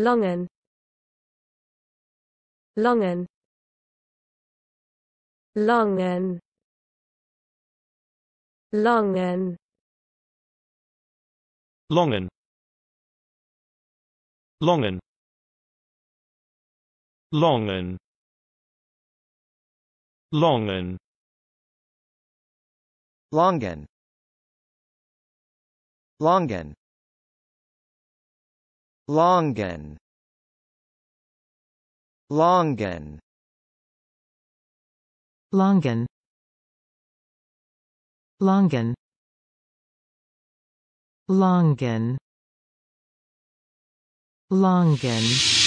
Longen Longen Longen Longen Longen Longen Longen Longen Longen Longen Longan Longan Longan Longan Longan Longan